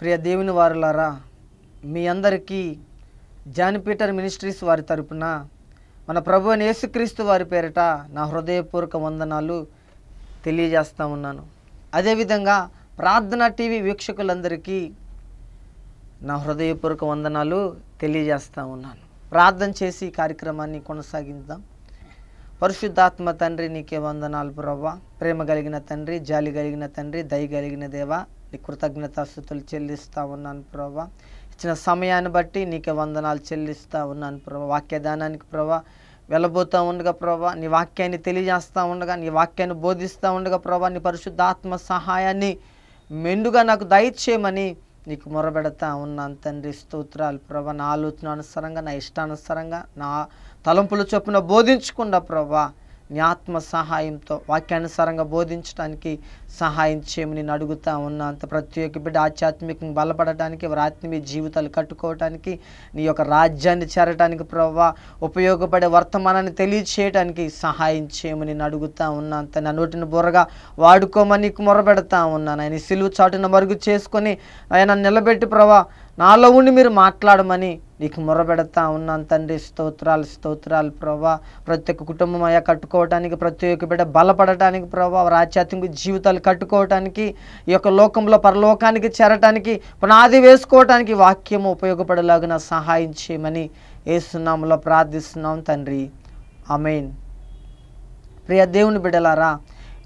ప్రియ దేవుని వారులారా మీ అందరికీ జాన్పీటర్ మినిస్ట్రీస్ వారి తరపున మన ప్రభు యేసుక్రీస్తు వారి పేరిట నా హృదయపూర్వక వందనాలు తెలియజేస్తూ ఉన్నాను అదేవిధంగా ప్రార్థన టీవీ వీక్షకులందరికీ నా హృదయపూర్వక వందనాలు తెలియజేస్తూ ఉన్నాను ప్రార్థన చేసి కార్యక్రమాన్ని కొనసాగిద్దాం పరిశుద్ధాత్మ తండ్రి నీకే వందనాలు ప్రభావ ప్రేమ కలిగిన తండ్రి జాలి కలిగిన తండ్రి దయ కలిగిన దేవా నీ కృతజ్ఞతాస్థుతులు చెల్లిస్తూ ఉన్నాను ప్రభా ఇచ్చిన సమయాన్ని బట్టి నీకే వందనాలు చెల్లిస్తూ ఉన్నాను ప్రభా వాక్యదానానికి ప్రభా వెళ్ళబోతూ ఉండగా ప్రభా నీ వాక్యాన్ని తెలియజేస్తూ ఉండగా నీ వాక్యాన్ని బోధిస్తూ ఉండగా ప్రభా నీ పరిశుద్ధాత్మ సహాయాన్ని మెండుగా నాకు దయచేయమని నీకు మొరబెడతా ఉన్నాను తండ్రి స్తోత్రాలు ప్రభా నా ఆలోచన అనుసరంగా నా ఇష్టానుసారంగా నా తలంపులు చొప్పున బోధించకుండా ప్రభా నీ ఆత్మ సహాయంతో వాక్యానుసారంగా బోధించడానికి సహాయం చేయమని అడుగుతా ఉన్నా అంత ప్రతి ఒక్క బిడ్డ ఆధ్యాత్మికంగా బలపడటానికి వారి ఆత్మీయ జీవితాలు కట్టుకోవటానికి నీ యొక్క రాజ్యాన్ని చేరటానికి ప్రవ్వా ఉపయోగపడే వర్తమానాన్ని తెలియచేయడానికి సహాయం చేయమని అడుగుతా ఉన్నా అంత నా నోటిని బుర్రగా వాడుకోమని నీకు మొరబెడతా ఉన్నాను ఆయన సిలువు చాటున మరుగు చేసుకొని ఆయన నిలబెట్టి ప్రవా నాలో ఉండి మీరు మాట్లాడమని నీకు మొరబెడతా ఉన్నాను తండ్రి స్తోత్రాలు స్తోత్రాలు ప్రభా ప్రతి ఒక్క కుటుంబం అయ్యా కట్టుకోవడానికి ప్రతి ఒక్క బిడ్డ బలపడటానికి ప్రభా ఆధ్యాత్మిక జీవితాలు కట్టుకోవటానికి ఈ యొక్క లోకంలో పరలోకానికి చేరటానికి పునాది వేసుకోవటానికి వాక్యం ఉపయోగపడేలాగిన సహాయం చేయమని ఏసునామలో ప్రార్థిస్తున్నాం తండ్రి అమెయిన్ ప్రియ దేవుని బిడ్డలారా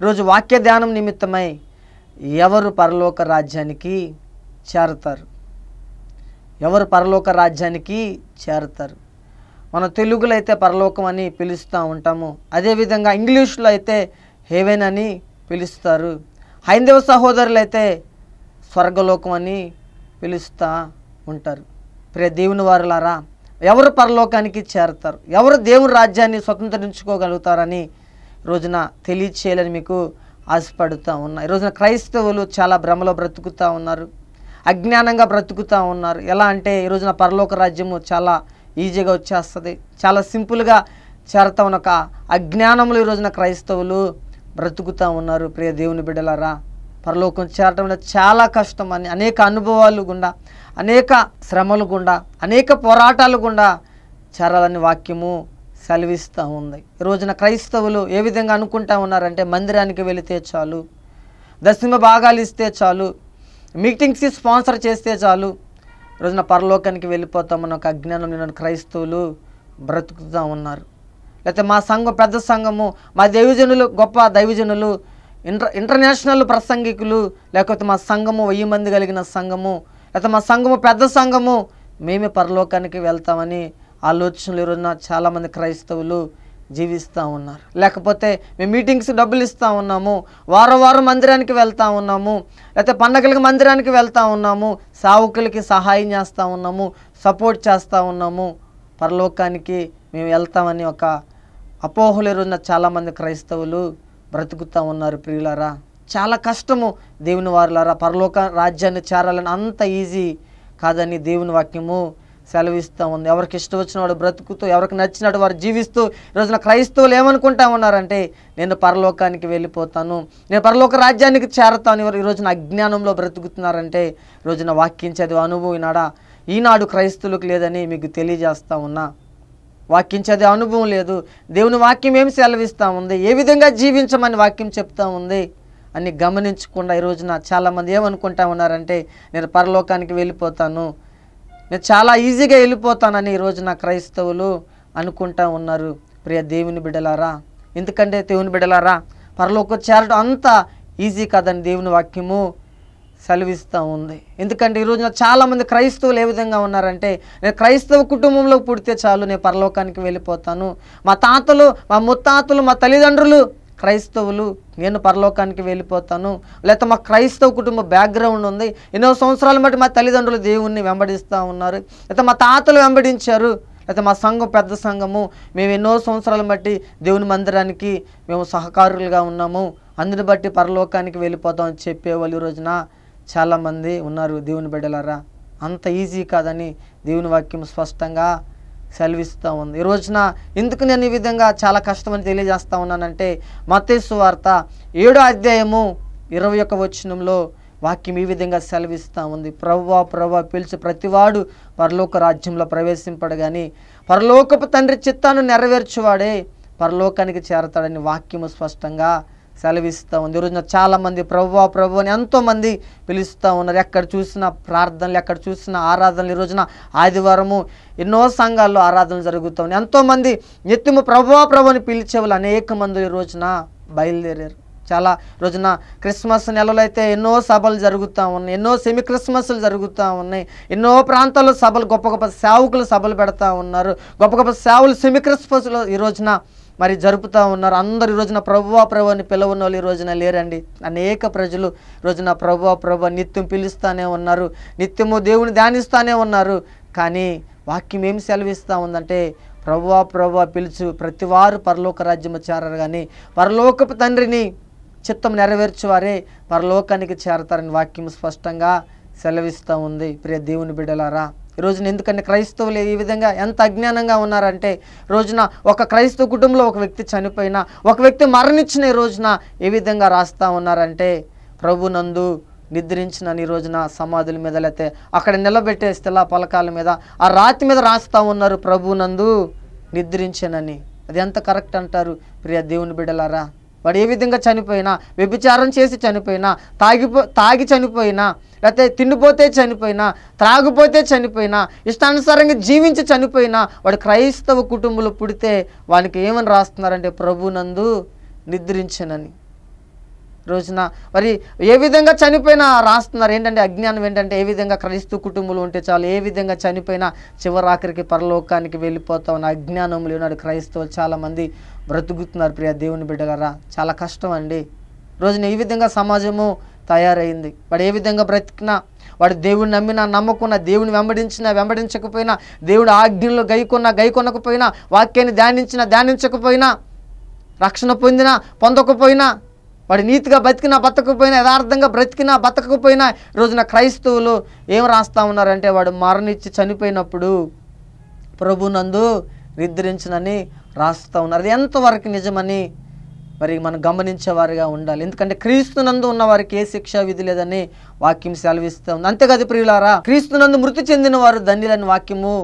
ఈరోజు వాక్య ధ్యానం నిమిత్తమై ఎవరు పరలోక రాజ్యానికి చేరతారు ఎవరు పరలోక రాజ్యానికి చేరతారు మన తెలుగులో అయితే పరలోకం అని పిలుస్తూ ఉంటాము అదేవిధంగా ఇంగ్లీషులో అయితే హేవెన్ అని పిలుస్తారు హైందవ సహోదరులు అయితే స్వర్గలోకం అని పిలుస్తూ ఉంటారు ప్రియ దేవుని వారులారా ఎవరు పరలోకానికి చేరతారు ఎవరు దేవుని రాజ్యాన్ని స్వతంత్రించుకోగలుగుతారని రోజున తెలియచేయాలని మీకు ఆశపడుతూ ఉన్నాయి రోజున క్రైస్తవులు చాలా భ్రమలో బ్రతుకుతూ ఉన్నారు అజ్ఞానంగా బ్రతుకుతూ ఉన్నారు ఎలా అంటే ఈ రోజున పరలోక రాజ్యము చాలా ఈజీగా వచ్చేస్తుంది చాలా సింపుల్గా చేరతా ఉన్న ఒక అజ్ఞానములు ఈ రోజున క్రైస్తవులు బ్రతుకుతూ ఉన్నారు ప్రియ దేవుని బిడ్డలారా పరలోకం అనేది చాలా కష్టం అని అనేక అనుభవాలు గుండా అనేక శ్రమలు గుండా అనేక పోరాటాలు గుండా చేరాలని వాక్యము సెలవిస్తూ ఉంది ఈ రోజున క్రైస్తవులు ఏ విధంగా అనుకుంటా ఉన్నారంటే మందిరానికి వెళితే చాలు దశమ భాగాలు ఇస్తే చాలు మీటింగ్స్కి స్పాన్సర్ చేస్తే చాలు రోజున పరలోకానికి వెళ్ళిపోతామని ఒక అజ్ఞానం నేను క్రైస్తవులు బ్రతుకుతూ ఉన్నారు లేకపోతే మా సంఘం పెద్ద సంఘము మా దైవజనులు గొప్ప దైవజనులు ఇంటర్ ఇంటర్నేషనల్ ప్రసంగికులు లేకపోతే మా సంఘము వెయ్యి మంది కలిగిన సంఘము లేకపోతే మా సంఘము పెద్ద సంఘము మేమే పరలోకానికి వెళ్తామని ఆలోచనలు ఈరోజున చాలామంది క్రైస్తవులు జీవిస్తూ ఉన్నారు లేకపోతే మేము మీటింగ్స్ డబ్బులు ఇస్తూ ఉన్నాము వారం వారం మందిరానికి వెళ్తూ ఉన్నాము లేకపోతే పండగలకి మందిరానికి వెళ్తూ ఉన్నాము సావుకులకి సహాయం చేస్తూ ఉన్నాము సపోర్ట్ చేస్తూ ఉన్నాము పరలోకానికి మేము వెళ్తామని ఒక అపోహలున్న చాలామంది క్రైస్తవులు బ్రతుకుతూ ఉన్నారు ప్రియులరా చాలా కష్టము దేవుని వారులారా పరలోక రాజ్యాన్ని చేరాలని అంత ఈజీ కాదని దేవుని వాక్యము సెలవిస్తూ ఉంది ఎవరికి ఇష్టం వచ్చిన వాడు బ్రతుకుతూ ఎవరికి నచ్చినట్టు వారు జీవిస్తూ రోజున క్రైస్తవులు ఏమనుకుంటా ఉన్నారంటే నేను పరలోకానికి వెళ్ళిపోతాను నేను పరలోక రాజ్యానికి చేరతాను ఈ రోజున అజ్ఞానంలో బ్రతుకుతున్నారంటే రోజున వాక్యం చదివి అనుభవం ఈనాడా ఈనాడు క్రైస్తవులకు లేదని మీకు తెలియజేస్తా ఉన్నా వాక్యం చదివే అనుభవం లేదు దేవుని వాక్యం ఏమి సెలవిస్తూ ఉంది ఏ విధంగా జీవించమని వాక్యం చెప్తా ఉంది అని గమనించకుండా ఈ రోజున చాలామంది ఏమనుకుంటా ఉన్నారంటే నేను పరలోకానికి వెళ్ళిపోతాను నేను చాలా ఈజీగా వెళ్ళిపోతానని ఈరోజు నా క్రైస్తవులు అనుకుంటా ఉన్నారు ప్రియ దేవుని బిడ్డలారా ఎందుకంటే దేవుని బిడ్డలారా పరలోకి చేరడం అంత ఈజీ కాదని దేవుని వాక్యము సెలవిస్తూ ఉంది ఎందుకంటే ఈ రోజున చాలామంది క్రైస్తవులు ఏ విధంగా ఉన్నారంటే నేను క్రైస్తవ కుటుంబంలో పుడితే చాలు నేను పరలోకానికి వెళ్ళిపోతాను మా తాతలు మా ముత్తాతలు మా తల్లిదండ్రులు క్రైస్తవులు నేను పరలోకానికి వెళ్ళిపోతాను లేకపోతే మా క్రైస్తవ కుటుంబ బ్యాక్గ్రౌండ్ ఉంది ఎన్నో సంవత్సరాలు బట్టి మా తల్లిదండ్రులు దేవుణ్ణి వెంబడిస్తూ ఉన్నారు లేకపోతే మా తాతలు వెంబడించారు లేకపోతే మా సంఘం పెద్ద సంఘము మేము ఎన్నో సంవత్సరాలు బట్టి దేవుని మందిరానికి మేము సహకారులుగా ఉన్నాము అందుని బట్టి పరలోకానికి వెళ్ళిపోతాం అని చెప్పేవాళ్ళు ఈ రోజున చాలామంది ఉన్నారు దేవుని బిడ్డలారా అంత ఈజీ కాదని దేవుని వాక్యం స్పష్టంగా సెలవిస్తూ ఉంది ఈ రోజున ఎందుకు నేను ఈ విధంగా చాలా కష్టమని తెలియజేస్తూ ఉన్నానంటే మతేసు వార్త ఏడో అధ్యాయము ఇరవై ఒక వచనంలో వాక్యం ఈ విధంగా సెలవిస్తూ ఉంది ప్రవ్వా ప్రవ్వా పిలిచి ప్రతివాడు పరలోక రాజ్యంలో ప్రవేశింపడగాని పరలోకపు తండ్రి చిత్తాను నెరవేర్చువాడే పరలోకానికి చేరతాడని వాక్యము స్పష్టంగా సెలవిస్తూ ఉంది ఈరోజు చాలామంది ప్రభు ప్రభు అని ఎంతోమంది పిలుస్తూ ఉన్నారు ఎక్కడ చూసిన ప్రార్థనలు ఎక్కడ చూసిన ఆరాధనలు ఈ రోజున ఆదివారము ఎన్నో సంఘాల్లో ఆరాధనలు జరుగుతూ ఉన్నాయి ఎంతోమంది నిత్యము ప్రభు ప్రభు అని పిలిచేవాళ్ళు అనేక మంది ఈ రోజున బయలుదేరారు చాలా రోజున క్రిస్మస్ నెలలో అయితే ఎన్నో సభలు జరుగుతూ ఉన్నాయి ఎన్నో సెమీ క్రిస్మస్లు జరుగుతూ ఉన్నాయి ఎన్నో ప్రాంతాల్లో సభలు గొప్ప గొప్ప సేవకులు సభలు పెడతా ఉన్నారు గొప్ప గొప్ప సేవలు సెమీ క్రిస్మస్లో ఈ రోజున మరి జరుపుతూ ఉన్నారు అందరు ఈ రోజున ప్రభువా ప్రభు అని పిలవన్న వాళ్ళు ఈ రోజున లేరండి అనేక ప్రజలు రోజున ప్రభువా ప్రభు నిత్యం పిలుస్తూనే ఉన్నారు నిత్యము దేవుని ధ్యానిస్తూనే ఉన్నారు కానీ వాక్యం ఏం సెలవిస్తూ ఉందంటే ప్రభువా ప్రభు పిలుచు ప్రతి వారు పరలోక రాజ్యము చేరరు కానీ పరలోకపు తండ్రిని చిత్తం నెరవేర్చేవారే పరలోకానికి చేరతారని వాక్యం స్పష్టంగా సెలవిస్తూ ఉంది ప్రియ దేవుని బిడ్డలారా రోజున ఎందుకంటే క్రైస్తవులు ఈ విధంగా ఎంత అజ్ఞానంగా ఉన్నారంటే రోజున ఒక క్రైస్తవ కుటుంబంలో ఒక వ్యక్తి చనిపోయినా ఒక వ్యక్తి మరణించిన రోజున ఏ విధంగా రాస్తా ఉన్నారంటే ప్రభునందు నిద్రించిన ఈ రోజున సమాధుల మీద లేకపోతే అక్కడ నిలబెట్టే స్థిలా పలకాల మీద ఆ రాతి మీద రాస్తా ఉన్నారు ప్రభునందు నిద్రించనని అది ఎంత కరెక్ట్ అంటారు ప్రియ దేవుని బిడ్డలారా వాడు ఏ విధంగా చనిపోయినా వ్యభిచారం చేసి చనిపోయినా తాగిపో తాగి చనిపోయినా లేకపోతే తిండిపోతే చనిపోయినా త్రాగిపోతే చనిపోయినా ఇష్టానుసారంగా జీవించి చనిపోయినా వాడు క్రైస్తవ కుటుంబంలో పుడితే వానికి ఏమని రాస్తున్నారంటే ప్రభునందు నిద్రించనని రోజున మరి ఏ విధంగా చనిపోయినా రాస్తున్నారు ఏంటంటే అజ్ఞానం ఏంటంటే ఏ విధంగా క్రైస్తవ కుటుంబాలు ఉంటే చాలు ఏ విధంగా చనిపోయినా చివరాఖరికి పరలోకానికి వెళ్ళిపోతా ఉన్న అజ్ఞానం లేనాడు క్రైస్తవులు చాలామంది బ్రతుకుతున్నారు ప్రియ దేవుని బిడ్డగారా చాలా కష్టం అండి రోజున ఈ విధంగా సమాజము తయారైంది వాడు ఏ విధంగా బ్రతికినా వాడు దేవుని నమ్మినా నమ్మకున్నా దేవుని వెంబడించినా వెంబడించకపోయినా దేవుడు ఆజ్ఞల్లో గైకొన్నా గైకొనకపోయినా వాక్యాన్ని ధ్యానించినా ధ్యానించకపోయినా రక్షణ పొందినా పొందకపోయినా వాడు నీతిగా బతికినా బతకపోయినా యథార్థంగా బ్రతికినా బతకపోయినా రోజున క్రైస్తవులు ఏం రాస్తా ఉన్నారంటే వాడు మరణించి చనిపోయినప్పుడు ప్రభునందు నిద్రించనని రాస్తూ ఉన్నారు అది ఎంతవరకు నిజమని మరి మనం గమనించేవారిగా ఉండాలి ఎందుకంటే క్రీస్తునందు ఉన్న వారికి ఏ శిక్ష విధి లేదని వాక్యం సెలవిస్తూ ఉంది అంతేకాదు ప్రియులారా క్రీస్తునందు మృతి చెందిన వారు ధన్యులని వాక్యము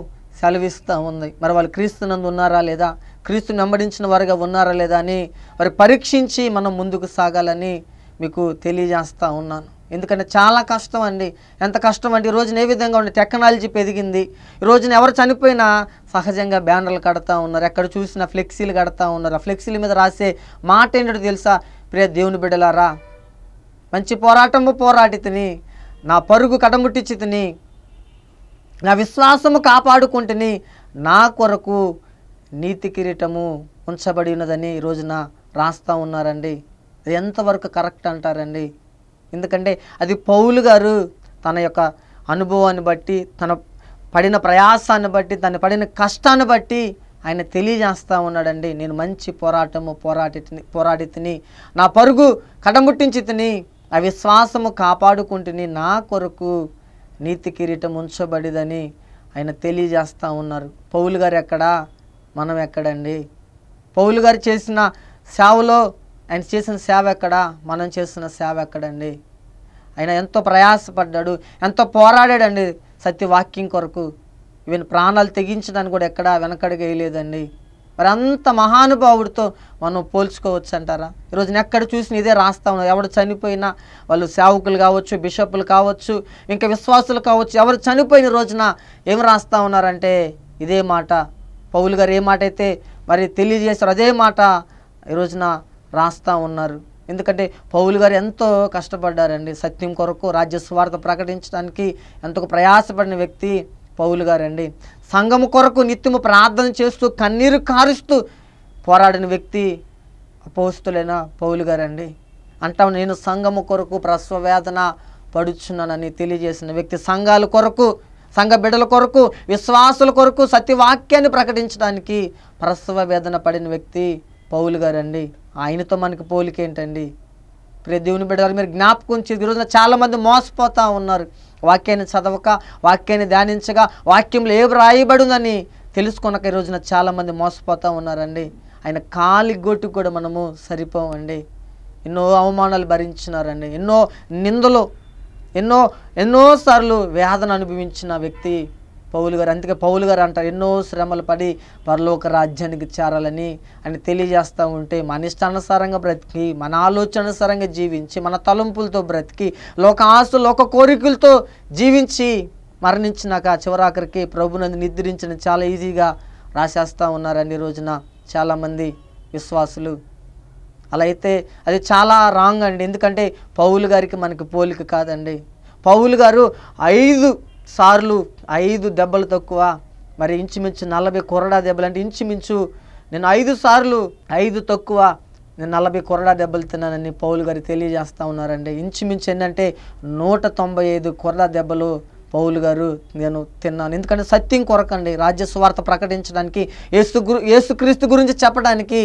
సెలవిస్తూ ఉంది మరి వాళ్ళు క్రీస్తునందు ఉన్నారా లేదా క్రీస్తుని వెంబడించిన వారుగా ఉన్నారా లేదా అని మరి పరీక్షించి మనం ముందుకు సాగాలని మీకు తెలియజేస్తూ ఉన్నాను ఎందుకంటే చాలా కష్టం అండి ఎంత కష్టం అంటే రోజున ఏ విధంగా ఉండే టెక్నాలజీ పెరిగింది రోజున ఎవరు చనిపోయినా సహజంగా బ్యానర్లు కడతా ఉన్నారు ఎక్కడ చూసినా ఫ్లెక్సీలు కడతా ఉన్నారు ఆ ఫ్లెక్సీల మీద రాసే మాట ఏంటో తెలుసా ప్రియ దేవుని బిడ్డలారా మంచి పోరాటము పోరాటి నా పరుగు కడముట్టించి తిని నా విశ్వాసము కాపాడుకుంటుని నా కొరకు నీతి కిరీటము ఉంచబడి ఉన్నదని రోజున రాస్తూ ఉన్నారండి ఎంతవరకు కరెక్ట్ అంటారండి ఎందుకంటే అది పౌలు గారు తన యొక్క అనుభవాన్ని బట్టి తన పడిన ప్రయాసాన్ని బట్టి తన పడిన కష్టాన్ని బట్టి ఆయన తెలియజేస్తూ ఉన్నాడండి నేను మంచి పోరాటము పోరాటి పోరాడితిని నా పరుగు కడముట్టించి తిని ఆ విశ్వాసము కాపాడుకుంటుని నా కొరకు నీతి కిరీటం ఉంచబడిదని ఆయన తెలియజేస్తూ ఉన్నారు పౌలు గారు ఎక్కడా మనం ఎక్కడండి పౌలు గారు చేసిన సేవలో ఆయన చేసిన సేవ ఎక్కడ మనం చేసిన సేవ ఎక్కడండి ఆయన ఎంతో ప్రయాసపడ్డాడు ఎంతో పోరాడాడండి సత్యవాక్యం కొరకు ఈవెన్ ప్రాణాలు తెగించడానికి కూడా ఎక్కడా వెనకడికి వేయలేదండి మరి అంత మహానుభావుడితో మనం పోల్చుకోవచ్చు అంటారా ఈరోజు ఎక్కడ చూసినా ఇదే రాస్తా ఉన్నారు ఎవరు చనిపోయినా వాళ్ళు సేవకులు కావచ్చు బిషప్లు కావచ్చు ఇంకా విశ్వాసులు కావచ్చు ఎవరు చనిపోయిన రోజున ఏం రాస్తా ఉన్నారంటే ఇదే మాట పౌలు గారు ఏ మాట అయితే మరి తెలియజేశారు అదే మాట ఈ రోజున రాస్తూ ఉన్నారు ఎందుకంటే పౌలు గారు ఎంతో కష్టపడ్డారండి సత్యం కొరకు రాజ్యస్వార్థ ప్రకటించడానికి ఎంతో ప్రయాసపడిన వ్యక్తి పౌలు గారండి సంఘము కొరకు నిత్యము ప్రార్థన చేస్తూ కన్నీరు కారుస్తూ పోరాడిన వ్యక్తి అపోస్తులైన పౌలు గారండి అంటాం నేను సంఘము కొరకు ప్రసవ వేదన పడుచున్నానని తెలియజేసిన వ్యక్తి సంఘాల కొరకు సంఘ బిడ్డల కొరకు విశ్వాసుల కొరకు సత్యవాక్యాన్ని ప్రకటించడానికి ప్రసవ వేదన పడిన వ్యక్తి పౌలు గారండి ఆయనతో మనకు పోలికేంటండి ప్రే దేవుని బిడ్డలు మీరు జ్ఞాపకం చేసి ఈరోజున చాలామంది మోసపోతూ ఉన్నారు వాక్యాన్ని చదవక వాక్యాన్ని ధ్యానించగా వాక్యంలో ఏ రాయబడిందని తెలుసుకున్నాక ఈ రోజున చాలామంది మోసపోతూ ఉన్నారండి ఆయన కాలి గొట్టుకు కూడా మనము సరిపోమండి ఎన్నో అవమానాలు భరించినారండి ఎన్నో నిందలు ఎన్నో ఎన్నోసార్లు వేదన అనుభవించిన వ్యక్తి పౌలు గారు అందుకే పౌలు గారు అంటారు ఎన్నో శ్రమలు పడి పరలోక రాజ్యానికి చేరాలని అని తెలియజేస్తూ ఉంటే మన ఇష్టానుసారంగా బ్రతికి మన ఆలోచననుసారంగా జీవించి మన తలంపులతో బ్రతికి లోక ఆస్తులు లోక కోరికలతో జీవించి మరణించినాక చివరాఖరికి ప్రభునందు నిద్రించిన చాలా ఈజీగా రాసేస్తూ ఉన్నారు అన్ని రోజున చాలామంది విశ్వాసులు అలా అయితే అది చాలా రాంగ్ అండి ఎందుకంటే పౌలు గారికి మనకి పోలిక కాదండి పౌలు గారు ఐదు సార్లు ఐదు దెబ్బలు తక్కువ మరి ఇంచుమించు నలభై కొరడా దెబ్బలు అంటే ఇంచుమించు నేను ఐదు సార్లు ఐదు తక్కువ నేను నలభై కొరడా దెబ్బలు తిన్నానని పౌలు గారు తెలియజేస్తూ ఉన్నారండి ఇంచుమించు ఏంటంటే నూట తొంభై ఐదు కొరడా దెబ్బలు పౌలు గారు నేను తిన్నాను ఎందుకంటే సత్యం కొరకండి రాజ్య ప్రకటించడానికి ఏసు గురు ఏసుక్రీస్తు గురించి చెప్పడానికి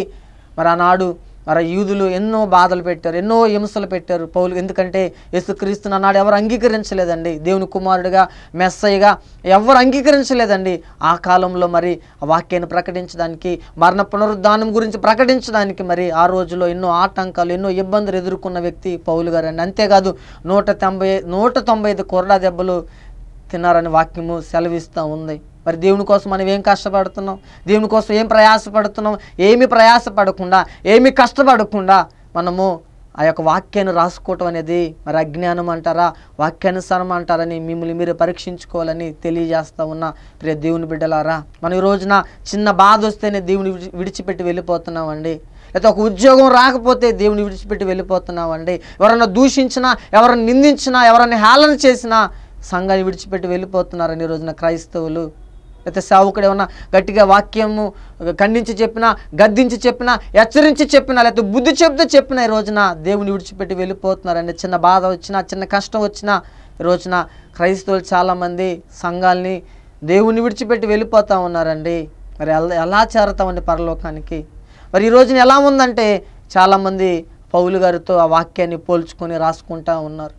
మరి ఆనాడు మరి యూదులు ఎన్నో బాధలు పెట్టారు ఎన్నో హింసలు పెట్టారు పౌలు ఎందుకంటే యేసుక్రీస్తుని అన్నాడు ఎవరు అంగీకరించలేదండి దేవుని కుమారుడిగా మెస్సయ్యగా ఎవరు అంగీకరించలేదండి ఆ కాలంలో మరి వాక్యాన్ని ప్రకటించడానికి మరణ పునరుద్ధానం గురించి ప్రకటించడానికి మరి ఆ రోజులో ఎన్నో ఆటంకాలు ఎన్నో ఇబ్బందులు ఎదుర్కొన్న వ్యక్తి పౌలు అండి అంతేకాదు నూట తొంభై నూట తొంభై ఐదు కొరడా దెబ్బలు తిన్నారని వాక్యము సెలవిస్తూ ఉంది మరి దేవుని కోసం మనం ఏం కష్టపడుతున్నాం దేవుని కోసం ఏం ప్రయాసపడుతున్నాం ఏమి ప్రయాసపడకుండా ఏమి కష్టపడకుండా మనము ఆ యొక్క వాక్యాన్ని రాసుకోవటం అనేది మరి అజ్ఞానం అంటారా వాక్యానుసారం అంటారని మిమ్మల్ని మీరు పరీక్షించుకోవాలని తెలియజేస్తూ ఉన్న ప్రియ దేవుని బిడ్డలారా మనం ఈ రోజున చిన్న బాధ వస్తేనే దేవుని విడిచిపెట్టి వెళ్ళిపోతున్నామండి లేకపోతే ఒక ఉద్యోగం రాకపోతే దేవుని విడిచిపెట్టి వెళ్ళిపోతున్నామండి ఎవరన్నా దూషించినా ఎవరైనా నిందించినా ఎవరైనా హేళన చేసినా సంఘాన్ని విడిచిపెట్టి వెళ్ళిపోతున్నారని ఈ రోజున క్రైస్తవులు లేకపోతే సేవకుడు ఏమన్నా గట్టిగా వాక్యము ఖండించి చెప్పినా గద్దించి చెప్పినా హెచ్చరించి చెప్పినా లేకపోతే బుద్ధి చెప్తే చెప్పిన ఈ రోజున దేవుని విడిచిపెట్టి వెళ్ళిపోతున్నారండి చిన్న బాధ వచ్చినా చిన్న కష్టం వచ్చినా ఈ రోజున క్రైస్తవులు చాలామంది సంఘాలని దేవుని విడిచిపెట్టి వెళ్ళిపోతూ ఉన్నారండి మరి ఎలా ఎలా చేరతామండి పరలోకానికి మరి ఈ రోజున ఎలా ఉందంటే చాలామంది పౌలు గారితో ఆ వాక్యాన్ని పోల్చుకొని రాసుకుంటూ ఉన్నారు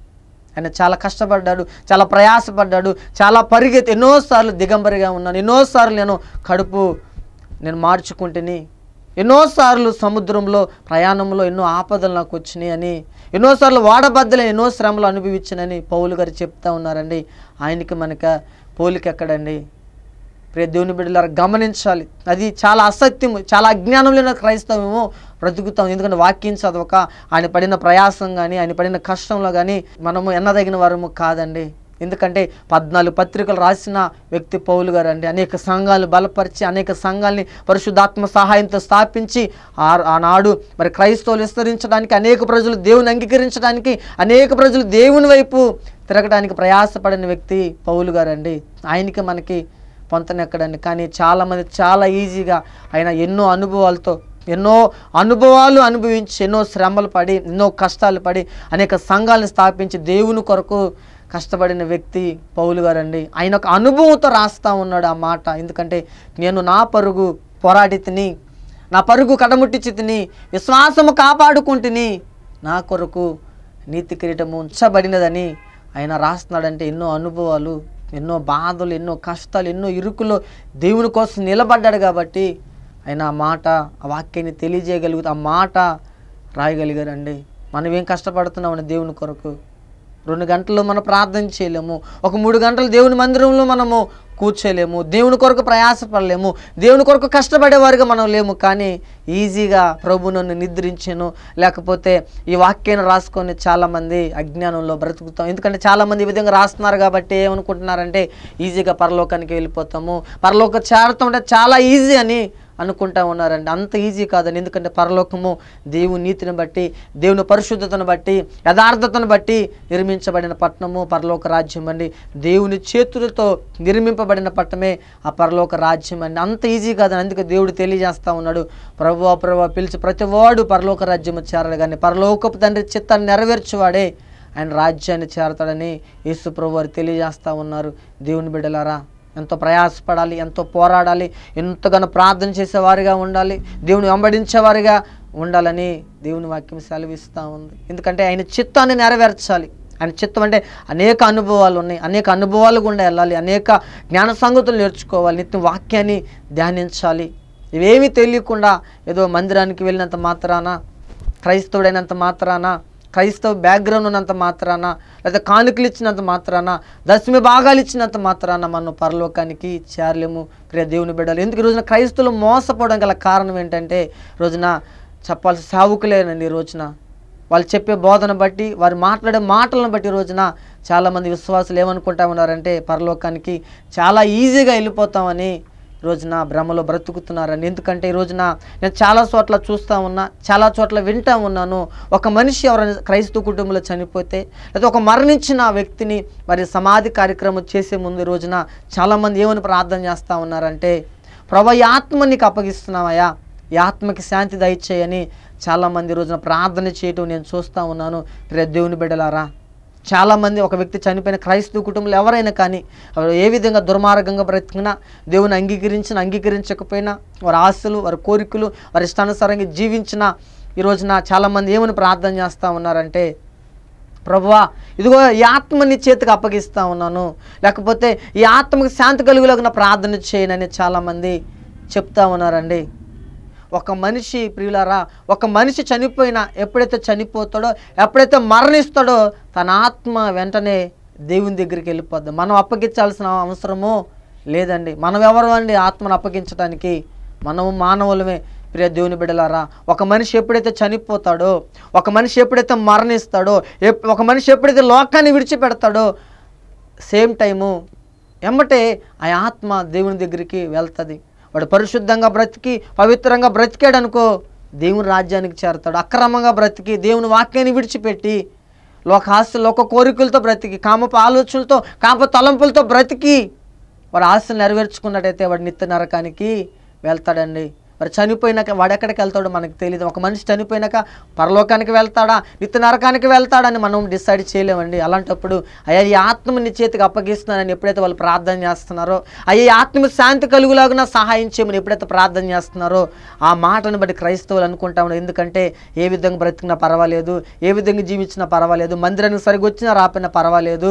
ఆయన చాలా కష్టపడ్డాడు చాలా ప్రయాసపడ్డాడు చాలా పరిగెత్తి ఎన్నోసార్లు దిగంబరిగా ఉన్నాను ఎన్నోసార్లు నేను కడుపు నేను మార్చుకుంటేని ఎన్నోసార్లు సముద్రంలో ప్రయాణంలో ఎన్నో ఆపదలు నాకు వచ్చినాయని ఎన్నోసార్లు వాడబద్దలే ఎన్నో శ్రమలు అనుభవించినని పౌలు గారు చెప్తా ఉన్నారండి ఆయనకి మనక పోలిక ఎక్కడండి ప్రియ దేవుని బిడ్డలారా గమనించాలి అది చాలా అసత్యము చాలా అజ్ఞానం లేని క్రైస్తవము బ్రతుకుతాం ఎందుకంటే వాక్యం చదవక ఆయన పడిన ప్రయాసం కానీ ఆయన పడిన కష్టంలో కానీ మనము ఎన్నదగిన వారము కాదండి ఎందుకంటే పద్నాలుగు పత్రికలు రాసిన వ్యక్తి పౌలు గారు అండి అనేక సంఘాలు బలపరిచి అనేక సంఘాలని పరిశుద్ధాత్మ సహాయంతో స్థాపించి ఆనాడు మరి క్రైస్తవులు విస్తరించడానికి అనేక ప్రజలు దేవుని అంగీకరించడానికి అనేక ప్రజలు దేవుని వైపు తిరగడానికి ప్రయాసపడిన వ్యక్తి పౌలు గారండి ఆయనకి మనకి పొంతనెక్కడండి కానీ చాలామంది చాలా ఈజీగా ఆయన ఎన్నో అనుభవాలతో ఎన్నో అనుభవాలు అనుభవించి ఎన్నో శ్రమలు పడి ఎన్నో కష్టాలు పడి అనేక సంఘాలను స్థాపించి దేవుని కొరకు కష్టపడిన వ్యక్తి పౌలు గారండి ఆయన ఒక అనుభవంతో రాస్తా ఉన్నాడు ఆ మాట ఎందుకంటే నేను నా పరుగు పోరాడి తిని నా పరుగు కడముట్టిచి తిని విశ్వాసము కాపాడుకుంటుని నా కొరకు నీతి కిరీటము ఉంచబడినదని ఆయన రాస్తున్నాడంటే ఎన్నో అనుభవాలు ఎన్నో బాధలు ఎన్నో కష్టాలు ఎన్నో ఇరుకులు దేవుని కోసం నిలబడ్డాడు కాబట్టి అయినా ఆ మాట ఆ వాక్యాన్ని తెలియజేయగలుగుతూ ఆ మాట రాయగలిగారండి మనం ఏం కష్టపడుతున్నామని దేవుని కొరకు రెండు గంటలు మనం ప్రార్థన చేయలేము ఒక మూడు గంటలు దేవుని మందిరంలో మనము కూర్చోలేము దేవుని కొరకు ప్రయాసపడలేము దేవుని కొరకు కష్టపడేవారిగా మనం లేము కానీ ఈజీగా ప్రభు నన్ను నిద్రించను లేకపోతే ఈ వాక్యాన్ని రాసుకొని చాలామంది అజ్ఞానంలో బ్రతుకుతాం ఎందుకంటే చాలామంది ఈ విధంగా రాస్తున్నారు కాబట్టి ఏమనుకుంటున్నారంటే ఈజీగా పరలోకానికి వెళ్ళిపోతాము పరలోక అంటే చాలా ఈజీ అని అనుకుంటా ఉన్నారండి అంత ఈజీ కాదండి ఎందుకంటే పరలోకము దేవుని నీతిని బట్టి దేవుని పరిశుద్ధతను బట్టి యథార్థతను బట్టి నిర్మించబడిన పట్టణము పరలోక రాజ్యం అండి దేవుని చేతులతో నిర్మింపబడిన పట్టణమే ఆ పరలోక రాజ్యం అండి అంత ఈజీ కాదని అందుకే దేవుడు తెలియజేస్తూ ఉన్నాడు ప్రభు ప్రభు పిలిచి ప్రతివాడు పరలోక రాజ్యము చేరడు కానీ పరలోకపు తండ్రి చిత్తాన్ని నెరవేర్చువాడే ఆయన రాజ్యాన్ని చేరతాడని యేసు ప్రభు వారు తెలియజేస్తూ ఉన్నారు దేవుని బిడ్డలారా ఎంతో ప్రయాసపడాలి ఎంతో పోరాడాలి ఎంతగానో ప్రార్థన చేసేవారిగా ఉండాలి దేవుని వెంబడించేవారిగా ఉండాలని దేవుని వాక్యం సెలవిస్తూ ఉంది ఎందుకంటే ఆయన చిత్తాన్ని నెరవేర్చాలి ఆయన చిత్తం అంటే అనేక అనుభవాలు ఉన్నాయి అనేక అనుభవాలు కూడా వెళ్ళాలి అనేక జ్ఞాన సంగతులు నేర్చుకోవాలి నిత్యం వాక్యాన్ని ధ్యానించాలి ఇవేమీ తెలియకుండా ఏదో మందిరానికి వెళ్ళినంత మాత్రాన క్రైస్తవుడైనంత మాత్రాన క్రైస్తవ బ్యాక్గ్రౌండ్ ఉన్నంత మాత్రాన లేదా కానుకలు ఇచ్చినంత మాత్రాన దశమి భాగాలు ఇచ్చినంత మాత్రాన మనం పరలోకానికి చేరలేము ప్రియ దేవుని బిడ్డలు ఎందుకు రోజున క్రైస్తవులు మోసపోవడం గల కారణం ఏంటంటే రోజున చెప్పాల్సిన సావుకులేనండి రోజున వాళ్ళు చెప్పే బోధన బట్టి వారు మాట్లాడే మాటలను బట్టి రోజున చాలామంది విశ్వాసులు ఏమనుకుంటా ఉన్నారంటే పరలోకానికి చాలా ఈజీగా వెళ్ళిపోతామని రోజున భ్రమలో బ్రతుకుతున్నారని ఎందుకంటే ఈ రోజున నేను చాలా చోట్ల చూస్తూ ఉన్నా చాలా చోట్ల వింటూ ఉన్నాను ఒక మనిషి ఎవరైనా క్రైస్తవ కుటుంబంలో చనిపోతే లేదా ఒక మరణించిన వ్యక్తిని మరి సమాధి కార్యక్రమం చేసే ముందు రోజున చాలామంది ఏమని ప్రార్థన చేస్తూ ఉన్నారంటే ప్రభా ఆత్మ నీకు అప్పగిస్తున్నామయ్యా ఈ ఆత్మకి శాంతి దయచేయని చాలామంది రోజున ప్రార్థన చేయటం నేను చూస్తూ ఉన్నాను ప్రియ దేవుని బిడ్డలారా చాలామంది ఒక వ్యక్తి చనిపోయిన క్రైస్తవ కుటుంబంలో ఎవరైనా కానీ ఏ విధంగా దుర్మార్గంగా బ్రతికినా దేవుని అంగీకరించిన అంగీకరించకపోయినా వారి ఆశలు వారి కోరికలు వారి ఇష్టానుసారంగా జీవించిన ఈరోజున చాలామంది ఏమని ప్రార్థన చేస్తూ ఉన్నారంటే ప్రభువా ఇదిగో ఈ ఆత్మని చేతికి అప్పగిస్తూ ఉన్నాను లేకపోతే ఈ ఆత్మకు శాంతి కలుగులోకి ప్రార్థన చేయనని చాలామంది చెప్తా ఉన్నారండి ఒక మనిషి ప్రియులారా ఒక మనిషి చనిపోయినా ఎప్పుడైతే చనిపోతాడో ఎప్పుడైతే మరణిస్తాడో తన ఆత్మ వెంటనే దేవుని దగ్గరికి వెళ్ళిపోద్ది మనం అప్పగించాల్సిన అవసరము లేదండి మనం ఎవరు అండి ఆత్మను అప్పగించడానికి మనము మానవులమే ప్రియ దేవుని బిడలారా ఒక మనిషి ఎప్పుడైతే చనిపోతాడో ఒక మనిషి ఎప్పుడైతే మరణిస్తాడో ఒక మనిషి ఎప్పుడైతే లోకాన్ని విడిచిపెడతాడో సేమ్ టైము ఎమ్మటే ఆ ఆత్మ దేవుని దగ్గరికి వెళ్తుంది వాడు పరిశుద్ధంగా బ్రతికి పవిత్రంగా బ్రతికాడు అనుకో దేవుని రాజ్యానికి చేరతాడు అక్రమంగా బ్రతికి దేవుని వాక్యాన్ని విడిచిపెట్టి లోక ఆస్తులు లోక కోరికలతో బ్రతికి కామపు ఆలోచనలతో కామ తలంపులతో బ్రతికి వాడు ఆస్తులు నెరవేర్చుకున్నట్టయితే వాడు నిత్య నరకానికి వెళ్తాడండి మరి చనిపోయినాక వాడెక్కడికి వెళ్తాడు మనకు తెలియదు ఒక మనిషి చనిపోయినాక పరలోకానికి వెళ్తాడా నిత్య నరకానికి వెళ్తాడని మనం డిసైడ్ చేయలేమండి అలాంటప్పుడు అయ్యా ఈ ఆత్మ ని చేతికి అప్పగిస్తున్నానని ఎప్పుడైతే వాళ్ళు ప్రార్థన చేస్తున్నారో అయ్యా ఈ ఆత్మ శాంతి కలుగులాగున సహాయం చేయమని ఎప్పుడైతే ప్రార్థన చేస్తున్నారో ఆ మాటను బట్టి క్రైస్తవులు అనుకుంటాము ఎందుకంటే ఏ విధంగా బ్రతికినా పర్వాలేదు ఏ విధంగా జీవించినా పర్వాలేదు మందిరానికి సరిగొచ్చినా వచ్చినా రాపినా పర్వాలేదు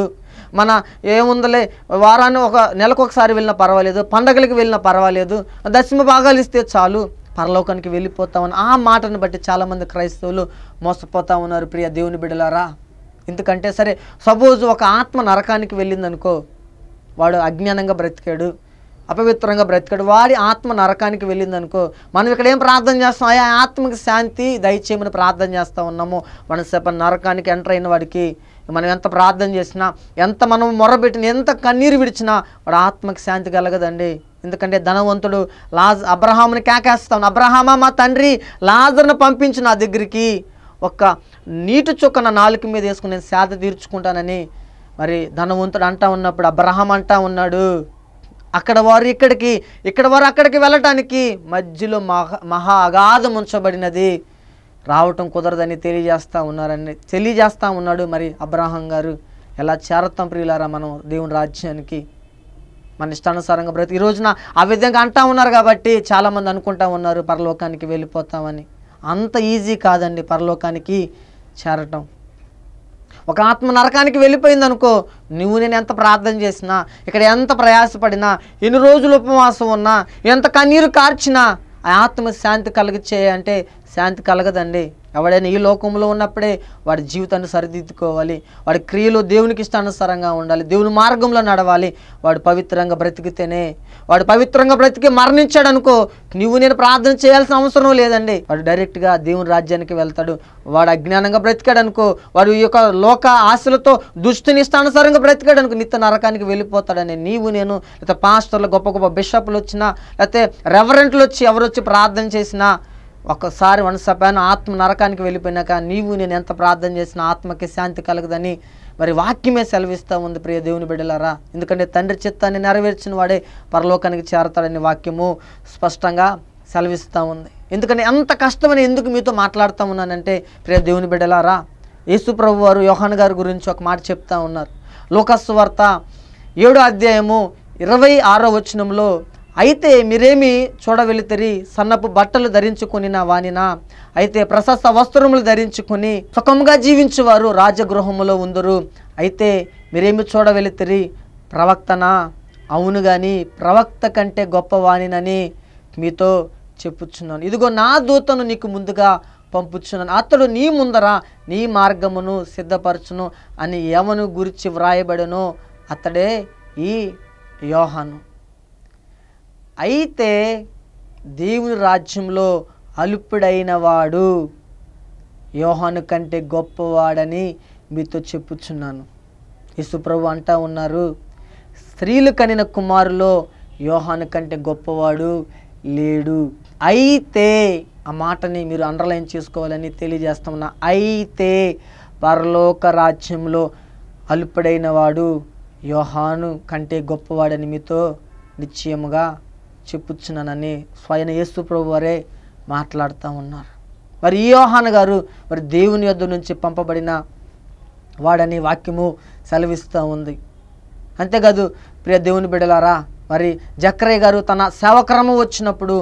మన ఏముందలే వారాన్ని ఒక నెలకు ఒకసారి వెళ్ళినా పర్వాలేదు పండగలకి వెళ్ళినా పర్వాలేదు దశమ భాగాలు ఇస్తే చాలు పరలోకానికి వెళ్ళిపోతామని ఆ మాటను బట్టి చాలామంది క్రైస్తవులు మోసపోతా ఉన్నారు ప్రియ దేవుని బిడలారా ఎందుకంటే సరే సపోజ్ ఒక ఆత్మ నరకానికి వెళ్ళిందనుకో వాడు అజ్ఞానంగా బ్రతికాడు అపవిత్రంగా బ్రతికాడు వాడి ఆత్మ నరకానికి వెళ్ళిందనుకో మనం ఇక్కడ ఏం ప్రార్థన చేస్తాం ఆయా ఆత్మకి శాంతి దయచేయమని ప్రార్థన చేస్తూ ఉన్నాము మనసేపటి నరకానికి ఎంటర్ అయిన వాడికి మనం ఎంత ప్రార్థన చేసినా ఎంత మనం మొరబెట్టిన ఎంత కన్నీరు విడిచినా వాడు ఆత్మకి శాంతి కలగదండి ఎందుకంటే ధనవంతుడు లాజ్ అబ్రహాముని కేకేస్తాను అబ్రహామా మా తండ్రి లాజర్ను పంపించు నా దగ్గరికి ఒక్క నీటి చుక్క నా నాలుక మీద వేసుకుని నేను శాత తీర్చుకుంటానని మరి ధనవంతుడు అంటా ఉన్నప్పుడు అబ్రహాం అంటా ఉన్నాడు అక్కడ వారు ఇక్కడికి ఇక్కడ వారు అక్కడికి వెళ్ళటానికి మధ్యలో మహా మహా అగాధం ఉంచబడినది రావటం కుదరదని తెలియజేస్తూ ఉన్నారని తెలియజేస్తూ ఉన్నాడు మరి అబ్రాహం గారు ఎలా చేరతాం ప్రియులారా మనం దేవుని రాజ్యానికి మన ఇష్టానుసారంగా బ్రతి ఈరోజున రోజున ఆ విధంగా అంటూ ఉన్నారు కాబట్టి చాలామంది అనుకుంటా ఉన్నారు పరలోకానికి వెళ్ళిపోతామని అంత ఈజీ కాదండి పరలోకానికి చేరటం ఒక ఆత్మ నరకానికి వెళ్ళిపోయింది అనుకో నువ్వు నేను ఎంత ప్రార్థన చేసినా ఇక్కడ ఎంత ప్రయాసపడినా ఎన్ని రోజులు ఉపవాసం ఉన్నా ఎంత కన్నీరు కార్చినా ఆ ఆత్మ శాంతి కలిగించే అంటే శాంతి కలగదండి ఎవడైనా ఈ లోకంలో ఉన్నప్పుడే వాడి జీవితాన్ని సరిదిద్దుకోవాలి వాడి క్రియలు దేవునికి ఇష్టానుసారంగా ఉండాలి దేవుని మార్గంలో నడవాలి వాడు పవిత్రంగా బ్రతికితేనే వాడు పవిత్రంగా బ్రతికి మరణించాడు అనుకో నువ్వు నేను ప్రార్థన చేయాల్సిన అవసరం లేదండి వాడు డైరెక్ట్గా దేవుని రాజ్యానికి వెళ్తాడు వాడు అజ్ఞానంగా బ్రతికాడు అనుకో వాడు ఈ యొక్క లోక ఆశలతో దుష్టుని ఇష్టానుసారంగా బ్రతికాడు అనుకో నిత్య నరకానికి వెళ్ళిపోతాడని నీవు నేను లేకపోతే పాస్టర్లు గొప్ప గొప్ప బిషప్లు వచ్చినా లేకపోతే రెవరెంట్లు వచ్చి ఎవరు వచ్చి ప్రార్థన చేసినా ఒకసారి మనసపాన ఆత్మ నరకానికి వెళ్ళిపోయినాక నీవు నేను ఎంత ప్రార్థన చేసిన ఆత్మకి శాంతి కలగదని మరి వాక్యమే సెలవిస్తూ ఉంది ప్రియ దేవుని బిడ్డలారా ఎందుకంటే తండ్రి చిత్తాన్ని నెరవేర్చిన వాడే పరలోకానికి చేరతాడని వాక్యము స్పష్టంగా సెలవిస్తూ ఉంది ఎందుకంటే ఎంత కష్టమని ఎందుకు మీతో మాట్లాడుతూ ఉన్నానంటే ప్రియ దేవుని బిడ్డలారా ప్రభు వారు యోహాన్ గారి గురించి ఒక మాట చెప్తా ఉన్నారు లోకస్సు వార్త ఏడో అధ్యాయము ఇరవై ఆరో వచనంలో అయితే మీరేమి చూడవెలితరి సన్నపు బట్టలు ధరించుకుని నా వానినా అయితే ప్రశస్త వస్త్రములు ధరించుకుని సుఖముగా జీవించేవారు రాజగృహములో ఉందరు అయితే మీరేమి చూడవెలితరి ప్రవక్తనా అవును కానీ ప్రవక్త కంటే గొప్ప వాణినని మీతో చెప్పుచున్నాను ఇదిగో నా దూతను నీకు ముందుగా పంపుచున్నాను అతడు నీ ముందర నీ మార్గమును సిద్ధపరచును అని ఏమను గురించి వ్రాయబడను అతడే ఈ యోహను అయితే దేవుని రాజ్యంలో అలుపుడైన వాడు యోహాను కంటే గొప్పవాడని మీతో చెప్పుచున్నాను యశుప్రభు అంటా ఉన్నారు స్త్రీలు కనిన కుమారులో యోహాను కంటే గొప్పవాడు లేడు అయితే ఆ మాటని మీరు అండర్లైన్ చేసుకోవాలని తెలియజేస్తామన్నా అయితే పరలోక రాజ్యంలో అలుపుడైన వాడు యోహాను కంటే గొప్పవాడని మీతో నిశ్చయముగా చెప్పుచ్చున్నానని స్వయన యేసు ప్రభు వారే మాట్లాడుతూ ఉన్నారు మరి ఈ యోహాన్ గారు మరి దేవుని యొద్ద నుంచి పంపబడిన వాడని వాక్యము సెలవిస్తూ ఉంది అంతేకాదు ప్రియ దేవుని బిడలారా మరి జక్రయ్య గారు తన సేవక్రమం వచ్చినప్పుడు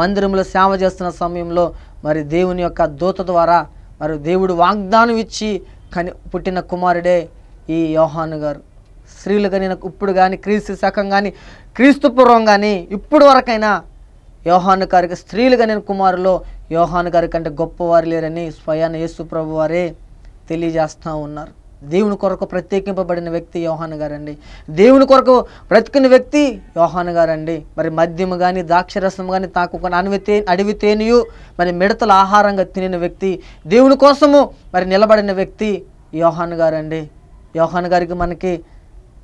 మందిరంలో సేవ చేస్తున్న సమయంలో మరి దేవుని యొక్క దూత ద్వారా మరి దేవుడు వాగ్దానం ఇచ్చి కని పుట్టిన కుమారుడే ఈ యోహాన్ గారు కానీ నాకు ఇప్పుడు కానీ క్రీస్తు శకం కానీ క్రీస్తు పూర్వం కానీ ఇప్పుడు వరకైనా యోహాను గారికి స్త్రీలు కానీ కుమారులో యోహాను గారి కంటే గొప్పవారు లేరని స్వయాన యేసు ప్రభు వారే తెలియజేస్తూ ఉన్నారు దేవుని కొరకు ప్రత్యేకింపబడిన వ్యక్తి యోహాను గారండి దేవుని కొరకు బ్రతికిన వ్యక్తి యోహాను గారండి మరి మద్యము కానీ ద్రాక్షరసం కానీ తాకుకొని అణివితే అడివితేనియు మరి మిడతల ఆహారంగా తినిన వ్యక్తి దేవుని కోసము మరి నిలబడిన వ్యక్తి యోహాను గారండి యోహాను గారికి మనకి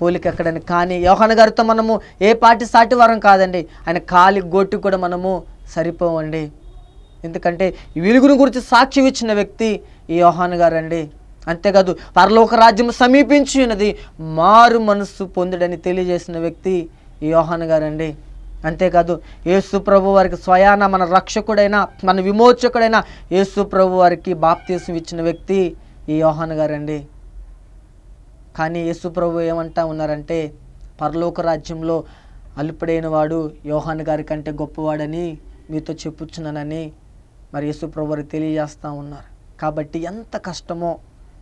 పోలిక ఎక్కడని కానీ యోహన్ గారితో మనము ఏ పార్టీ సాటి వరం కాదండి ఆయన కాలి గొట్టి కూడా మనము సరిపోవండి ఎందుకంటే వెలుగుని గురించి సాక్షి ఇచ్చిన వ్యక్తి ఈ యోహాన్ గారండి అంతేకాదు పరలోక రాజ్యం సమీపించి ఉన్నది మారు మనస్సు పొందుడని తెలియజేసిన వ్యక్తి ఈ యోహాన్ గారండి అంతేకాదు యేసు ప్రభు వారికి స్వయాన మన రక్షకుడైనా మన విమోచకుడైనా యేసు ప్రభు వారికి బాప్తీసం ఇచ్చిన వ్యక్తి ఈ యోహాన్ గారండి కానీ ప్రభు ఏమంటా ఉన్నారంటే పరలోక రాజ్యంలో అల్పుడైన వాడు యోహాన్ గారి కంటే గొప్పవాడని మీతో చెప్పుచున్నానని మరి ప్రభు వారు తెలియజేస్తూ ఉన్నారు కాబట్టి ఎంత కష్టమో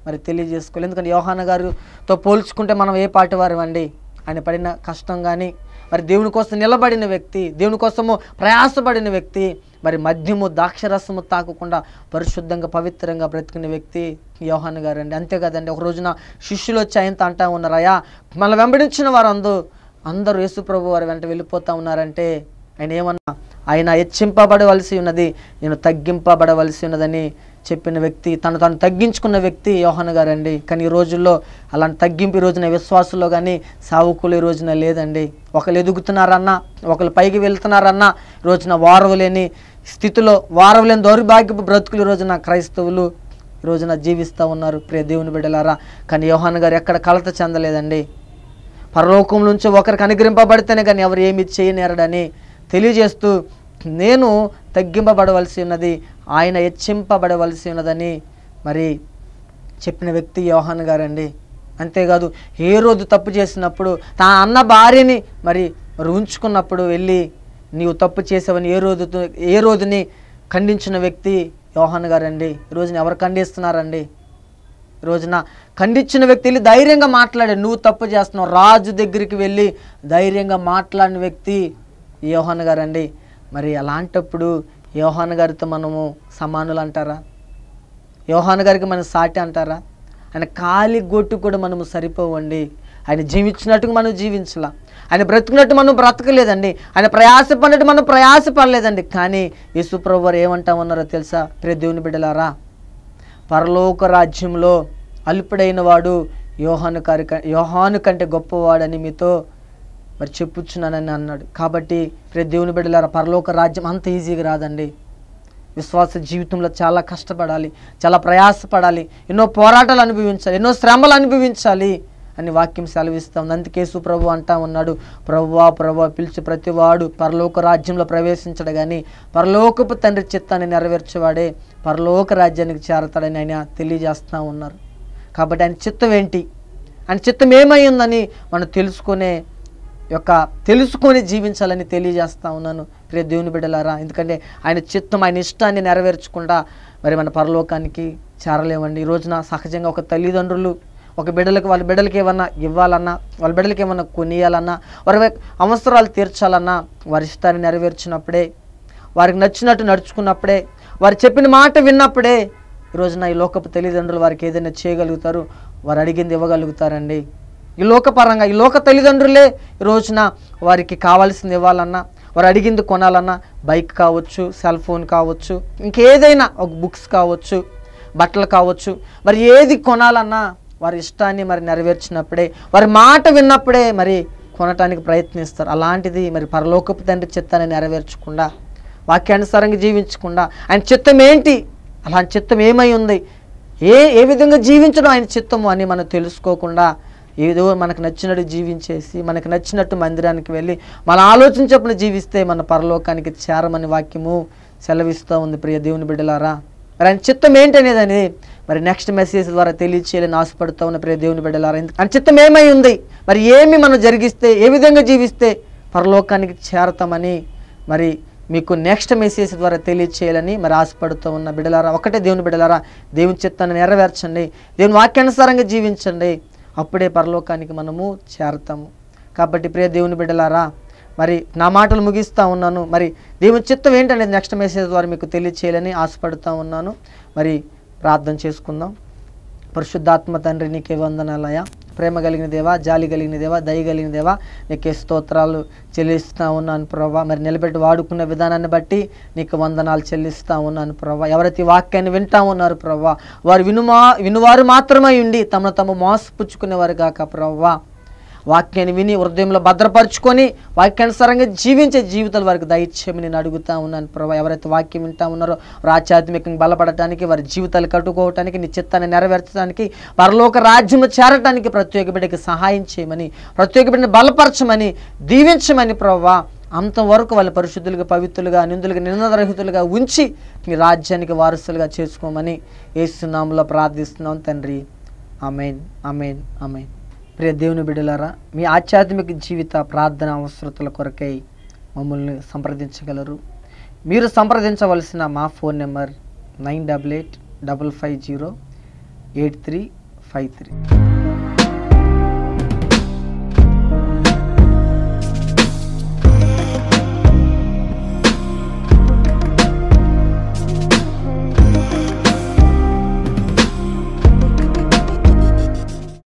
మరి తెలియజేసుకోవాలి ఎందుకంటే యోహాన్ గారితో పోల్చుకుంటే మనం ఏ పాటి వారు అండి ఆయన పడిన కష్టం కానీ మరి దేవుని కోసం నిలబడిన వ్యక్తి దేవుని కోసము ప్రయాసపడిన వ్యక్తి మరి మద్యము ద్రాక్షరసము తాకకుండా పరిశుద్ధంగా పవిత్రంగా బ్రతికిన వ్యక్తి యోహాన్ గారు అండి అంతేకాదండి ఒక రోజున శిష్యులు వచ్చి ఆయనతో అంటా ఉన్నారయ్యా మన వెంబడించిన వారు అందరూ యేసుప్రభు వారి వెంట వెళ్ళిపోతూ ఉన్నారంటే ఆయన ఏమన్నా ఆయన హెచ్చింపబడవలసి ఉన్నది నేను తగ్గింపబడవలసి ఉన్నదని చెప్పిన వ్యక్తి తను తను తగ్గించుకున్న వ్యక్తి యోహన్ గారండి కానీ ఈ రోజుల్లో అలాంటి తగ్గింపు ఈ రోజున విశ్వాసంలో కానీ సావుకులు ఈ రోజున లేదండి ఒకరు ఎదుగుతున్నారన్నా ఒకరు పైకి వెళ్తున్నారన్నా రోజున లేని స్థితిలో వారవులేని దౌర్భాగ్యపు బ్రతుకులు రోజున క్రైస్తవులు రోజున జీవిస్తూ ఉన్నారు ప్రియ దేవుని బిడ్డలారా కానీ యోహన్ గారు ఎక్కడ కలత చెందలేదండి పరలోకం నుంచి ఒకరికి అనుగ్రహింపబడితేనే కానీ ఎవరు ఏమి చేయనేరడని తెలియజేస్తూ నేను తగ్గింపబడవలసి ఉన్నది ఆయన హెచ్చింపబడవలసి ఉన్నదని మరి చెప్పిన వ్యక్తి యోహాన్ గారండి అంతేకాదు ఏ రోజు తప్పు చేసినప్పుడు తా అన్న భార్యని మరి ఉంచుకున్నప్పుడు వెళ్ళి నీవు తప్పు చేసావని ఏ రోజు ఏ రోజుని ఖండించిన వ్యక్తి యోహాన్ గారండి ఈ రోజున ఎవరు ఖండిస్తున్నారండి ఈ రోజున ఖండించిన వ్యక్తి వెళ్ళి ధైర్యంగా మాట్లాడే నువ్వు తప్పు చేస్తున్నావు రాజు దగ్గరికి వెళ్ళి ధైర్యంగా మాట్లాడిన వ్యక్తి యోహాన్ గారండి మరి అలాంటప్పుడు యోహాన్ గారితో మనము సమానులు అంటారా యోహాన్ గారికి మనం సాటి అంటారా ఆయన కాలి గొట్టు కూడా మనము సరిపోవండి ఆయన జీవించినట్టుగా మనం జీవించలా ఆయన బ్రతుకున్నట్టు మనం బ్రతకలేదండి ఆయన ప్రయాసపడినట్టు మనం ప్రయాసపడలేదండి కానీ యేసుప్రభు వారు ఏమంటామన్నారో ఉన్నారో తెలుసా ప్రే దేవుని బిడ్డలారా పరలోక రాజ్యంలో అల్పుడైన వాడు యోహాను కారి యోహాను కంటే గొప్పవాడని మీతో మరి చెప్పుచ్చున్నానని అన్నాడు కాబట్టి ప్రతి దేవుని బిడ్డలారా పరలోక రాజ్యం అంత ఈజీగా రాదండి విశ్వాస జీవితంలో చాలా కష్టపడాలి చాలా ప్రయాసపడాలి ఎన్నో పోరాటాలు అనుభవించాలి ఎన్నో శ్రమలు అనుభవించాలి అని వాక్యం ఉంది అందుకే సుప్రభు అంటా ఉన్నాడు ప్రవ్వా ప్రభు పిలిచి ప్రతివాడు పరలోక రాజ్యంలో ప్రవేశించడు కానీ పరలోకపు తండ్రి చిత్తాన్ని నెరవేర్చేవాడే పరలోక రాజ్యానికి చేరతాడని ఆయన తెలియజేస్తూ ఉన్నారు కాబట్టి ఆయన చిత్తం ఏంటి ఆయన చిత్తం ఏమై ఉందని మనం తెలుసుకునే యొక్క తెలుసుకొని జీవించాలని తెలియజేస్తా ఉన్నాను ప్రియ దేవుని బిడ్డలారా ఎందుకంటే ఆయన చిత్తం ఆయన ఇష్టాన్ని నెరవేర్చకుండా మరి మన పరలోకానికి చేరలేమండి ఈ రోజున సహజంగా ఒక తల్లిదండ్రులు ఒక బిడ్డలకు వాళ్ళ బిడ్డలకి ఏమన్నా ఇవ్వాలన్నా వాళ్ళ బిడ్డలకి ఏమన్నా కొనియాలన్నా వారి అవసరాలు తీర్చాలన్నా వారి ఇష్టాన్ని నెరవేర్చినప్పుడే వారికి నచ్చినట్టు నడుచుకున్నప్పుడే వారు చెప్పిన మాట విన్నప్పుడే ఈరోజున ఈ లోకపు తల్లిదండ్రులు వారికి ఏదైనా చేయగలుగుతారు వారు అడిగింది ఇవ్వగలుగుతారండి ఈ లోకపరంగా ఈ లోక తల్లిదండ్రులే ఈ రోజున వారికి కావాల్సింది ఇవ్వాలన్నా వారు అడిగింది కొనాలన్నా బైక్ కావచ్చు సెల్ ఫోన్ కావచ్చు ఇంకేదైనా ఒక బుక్స్ కావచ్చు బట్టలు కావచ్చు మరి ఏది కొనాలన్నా వారి ఇష్టాన్ని మరి నెరవేర్చినప్పుడే వారి మాట విన్నప్పుడే మరి కొనటానికి ప్రయత్నిస్తారు అలాంటిది మరి పరలోకపు తండ్రి చిత్తాన్ని నెరవేర్చకుండా వాక్యానుసారంగా జీవించకుండా ఆయన చిత్తం ఏంటి అలాంటి చిత్తం ఏమై ఉంది ఏ ఏ విధంగా జీవించడం ఆయన చిత్తము అని మనం తెలుసుకోకుండా ఏదో మనకు నచ్చినట్టు జీవించేసి మనకు నచ్చినట్టు మందిరానికి వెళ్ళి మన ఆలోచన చొప్పున జీవిస్తే మన పరలోకానికి చేరమని వాక్యము సెలవిస్తూ ఉంది ప్రియ దేవుని బిడ్డలారా మరి ఆయన చిత్తం ఏంటనేది అనేది మరి నెక్స్ట్ మెసేజ్ ద్వారా తెలియచేయాలని ఆశపడుతూ ఉన్న ప్రియ దేవుని బిడ్డలారా ఆయన చిత్తం ఏమై ఉంది మరి ఏమి మనం జరిగిస్తే ఏ విధంగా జీవిస్తే పరలోకానికి చేరతామని మరి మీకు నెక్స్ట్ మెసేజ్ ద్వారా తెలియచేయాలని మరి ఆశపడుతూ ఉన్న బిడలారా ఒకటే దేవుని బిడ్డలారా దేవుని చిత్తాన్ని నెరవేర్చండి దేవుని వాక్యానుసారంగా జీవించండి అప్పుడే పరలోకానికి మనము చేరతాము కాబట్టి ప్రియ దేవుని బిడ్డలారా మరి నా మాటలు ముగిస్తూ ఉన్నాను మరి దేవుని చిత్తం ఏంటనేది నెక్స్ట్ మెసేజ్ ద్వారా మీకు తెలియచేయాలని ఆశపడుతూ ఉన్నాను మరి ప్రార్థన చేసుకుందాం పరిశుద్ధాత్మ తండ్రి నీకే వందనాలయ ప్రేమ కలిగిన దేవా జాలి కలిగిన దేవా దయ కలిగిన దేవా నీకే స్తోత్రాలు చెల్లిస్తూ ఉన్నాను ప్రభావ మరి నిలబెట్టి వాడుకున్న విధానాన్ని బట్టి నీకు వందనాలు చెల్లిస్తూ ఉన్నాను ప్రభావ ఎవరైతే వాక్యాన్ని వింటా ఉన్నారు ప్రభావ వారు వినుమా వినువారు మాత్రమే ఉండి తమను తమ మోసపుచ్చుకునేవారు కాక ప్రభావ వాక్యాన్ని విని హృదయంలో భద్రపరుచుకొని వాక్యానుసారంగా జీవించే జీవితాలు వారికి దయచేయమని నేను అడుగుతా ఉన్నాను ప్రభా ఎవరైతే వాక్యం వింటా ఉన్నారో ఆధ్యాత్మికంగా బలపడటానికి వారి జీవితాలు కట్టుకోవటానికి నిశ్చిత్తాన్ని నెరవేర్చడానికి నెరవేర్చడానికి పరలోక రాజ్యంలో చేరటానికి ప్రత్యేక బిడ్డకి సహాయం చేయమని ప్రత్యేక బిడ్డని బలపరచమని దీవించమని ప్రభావ అంతవరకు వాళ్ళ పరిశుద్ధులుగా పవిత్రులుగా నిందులుగా నిందరహితులుగా ఉంచి మీ రాజ్యానికి వారసులుగా చేసుకోమని ఏసునాములో ప్రార్థిస్తున్నాం తండ్రి అమెన్ అమెన్ అమెన్ ప్రియ దేవుని బిడ్డలారా మీ ఆధ్యాత్మిక జీవిత ప్రార్థన అవసరతల కొరకై మమ్మల్ని సంప్రదించగలరు మీరు సంప్రదించవలసిన మా phone number nine double eight double five zero eight three five three